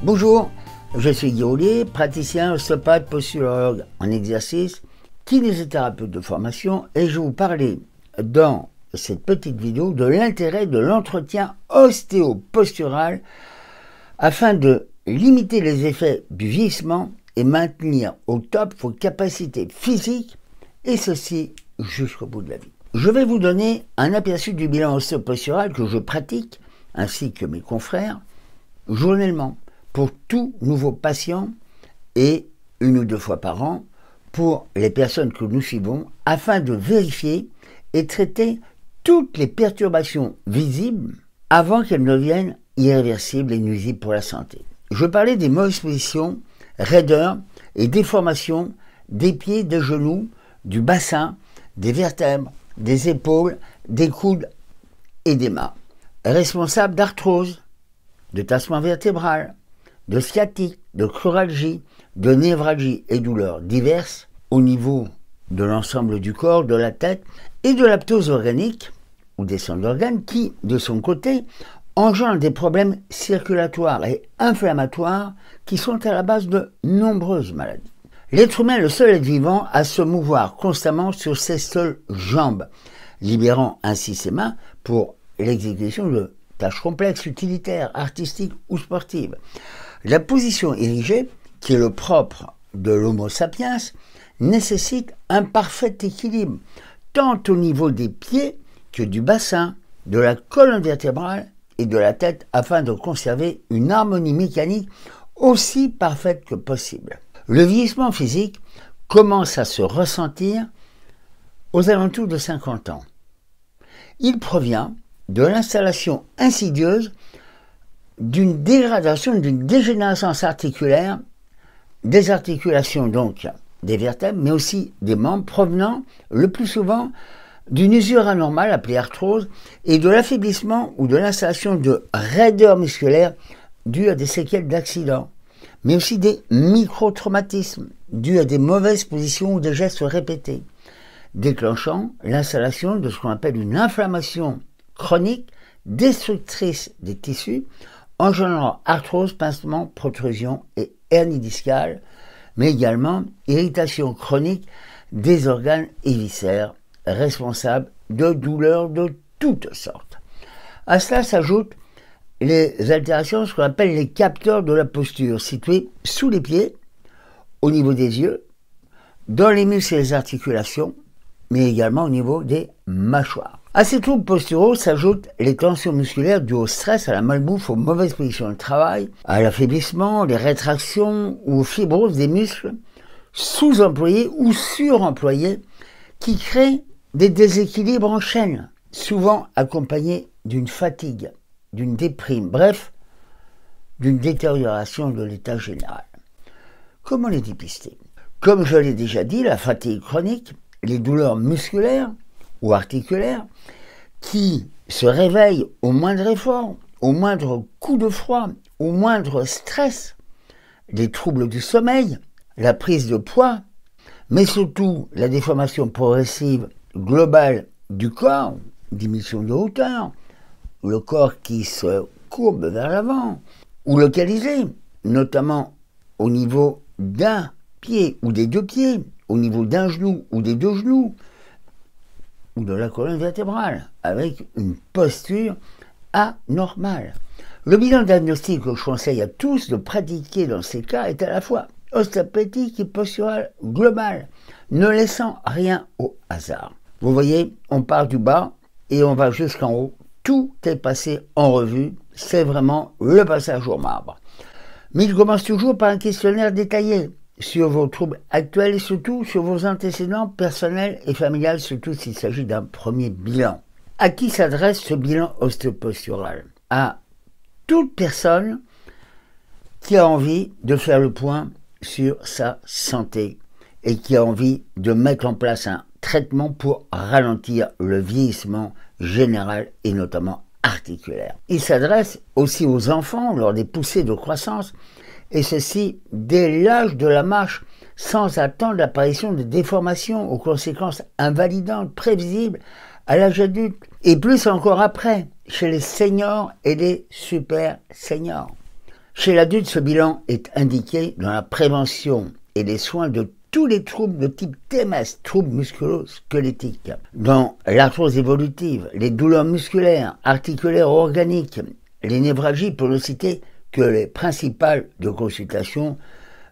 Bonjour, je suis Guy praticien ostéopathe postulologue en exercice, kinésithérapeute de formation et je vais vous parler dans cette petite vidéo de l'intérêt de l'entretien ostéopostural afin de limiter les effets du vieillissement et maintenir au top vos capacités physiques et ceci jusqu'au bout de la vie. Je vais vous donner un aperçu du bilan ostéopostural que je pratique ainsi que mes confrères journellement pour tout nouveau patient et une ou deux fois par an pour les personnes que nous suivons, afin de vérifier et traiter toutes les perturbations visibles avant qu'elles ne deviennent irréversibles et nuisibles pour la santé. Je parlais des mauvaises positions, raideurs et déformations des pieds, des genoux, du bassin, des vertèbres, des épaules, des coudes et des mains. Responsable d'arthrose, de tassement vertébral, de sciatique, de choralgie, de névralgie et douleurs diverses au niveau de l'ensemble du corps, de la tête et de l'aptose organique ou des centres d'organes qui, de son côté, engendrent des problèmes circulatoires et inflammatoires qui sont à la base de nombreuses maladies. L'être humain est le seul être vivant à se mouvoir constamment sur ses seules jambes, libérant ainsi ses mains pour l'exécution de tâches complexes, utilitaires, artistiques ou sportives. La position érigée, qui est le propre de l'Homo sapiens, nécessite un parfait équilibre, tant au niveau des pieds que du bassin, de la colonne vertébrale et de la tête, afin de conserver une harmonie mécanique aussi parfaite que possible. Le vieillissement physique commence à se ressentir aux alentours de 50 ans. Il provient de l'installation insidieuse d'une dégradation, d'une dégénérescence articulaire des articulations donc des vertèbres, mais aussi des membres provenant le plus souvent d'une usure anormale appelée arthrose et de l'affaiblissement ou de l'installation de raideurs musculaires dues à des séquelles d'accidents, mais aussi des micro-traumatismes dus à des mauvaises positions ou des gestes répétés, déclenchant l'installation de ce qu'on appelle une inflammation chronique destructrice des tissus engendrant arthrose, pincement, protrusion et hernie discale, mais également irritation chronique des organes et viscères, responsables de douleurs de toutes sortes. À cela s'ajoutent les altérations, ce qu'on appelle les capteurs de la posture, situés sous les pieds, au niveau des yeux, dans les muscles et les articulations, mais également au niveau des mâchoires. À ces troubles posturaux s'ajoutent les tensions musculaires dues au stress, à la malbouffe, aux mauvaises positions de travail, à l'affaiblissement, les rétractions ou aux fibroses des muscles sous-employés ou suremployés qui créent des déséquilibres en chaîne, souvent accompagnés d'une fatigue, d'une déprime, bref, d'une détérioration de l'état général. Comment les dépister Comme je l'ai déjà dit, la fatigue chronique, les douleurs musculaires, ou articulaires qui se réveillent au moindre effort, au moindre coup de froid, au moindre stress, des troubles du sommeil, la prise de poids, mais surtout la déformation progressive globale du corps, diminution de hauteur, le corps qui se courbe vers l'avant, ou localisé, notamment au niveau d'un pied ou des deux pieds, au niveau d'un genou ou des deux genoux, de la colonne vertébrale, avec une posture anormale. Le bilan diagnostique que je conseille à tous de pratiquer dans ces cas est à la fois ostéopathique et postural global, ne laissant rien au hasard. Vous voyez, on part du bas et on va jusqu'en haut. Tout est passé en revue. C'est vraiment le passage au marbre. Mais il commence toujours par un questionnaire détaillé sur vos troubles actuels et surtout sur vos antécédents personnels et familiales, surtout s'il s'agit d'un premier bilan. À qui s'adresse ce bilan ostéopostural À toute personne qui a envie de faire le point sur sa santé et qui a envie de mettre en place un traitement pour ralentir le vieillissement général et notamment articulaire. Il s'adresse aussi aux enfants lors des poussées de croissance et ceci dès l'âge de la marche, sans attendre l'apparition de déformations aux conséquences invalidantes, prévisibles à l'âge adulte, et plus encore après, chez les seniors et les super seniors. Chez l'adulte, ce bilan est indiqué dans la prévention et les soins de tous les troubles de type TMS, troubles musculo-squelettiques, dans l'arthrose évolutive, les douleurs musculaires, articulaires organiques, les névralgies, pour le citer que les principales de consultation,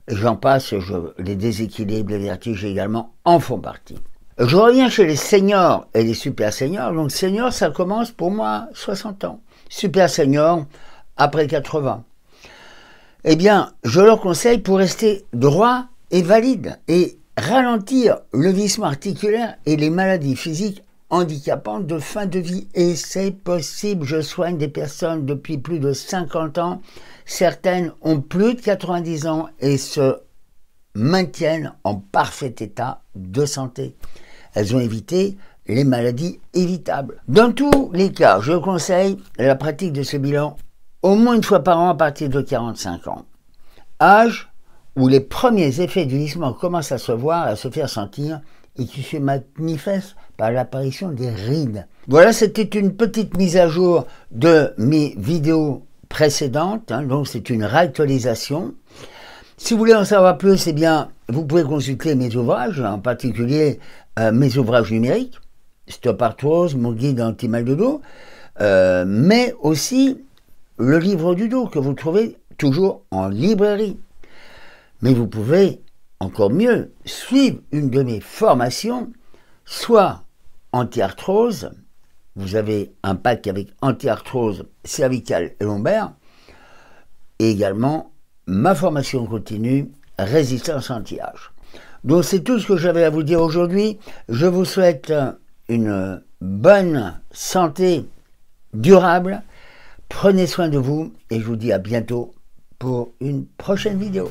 j'en passe, je, les déséquilibres, les vertiges également, en font partie. Je reviens chez les seniors et les super seniors. Donc senior, ça commence pour moi 60 ans. Super senior, après 80. Eh bien, je leur conseille pour rester droit et valide et ralentir le vieillissement articulaire et les maladies physiques handicapant de fin de vie. Et c'est possible, je soigne des personnes depuis plus de 50 ans. Certaines ont plus de 90 ans et se maintiennent en parfait état de santé. Elles ont évité les maladies évitables. Dans tous les cas, je conseille la pratique de ce bilan au moins une fois par an à partir de 45 ans. Âge où les premiers effets du glissement commencent à se voir, à se faire sentir et qui se manifestent par l'apparition des rides. Voilà, c'était une petite mise à jour de mes vidéos précédentes, hein, donc c'est une réactualisation. Si vous voulez en savoir plus, eh bien, vous pouvez consulter mes ouvrages, en particulier euh, mes ouvrages numériques, Stop Arthrose, mon guide anti-mal de dos, euh, mais aussi le livre du dos que vous trouvez toujours en librairie. Mais vous pouvez, encore mieux, suivre une de mes formations, soit antiarthrose, vous avez un pack avec antiarthrose cervicale et lombaire, et également ma formation continue résistance anti-âge. Donc c'est tout ce que j'avais à vous dire aujourd'hui. Je vous souhaite une bonne santé durable. Prenez soin de vous et je vous dis à bientôt pour une prochaine vidéo.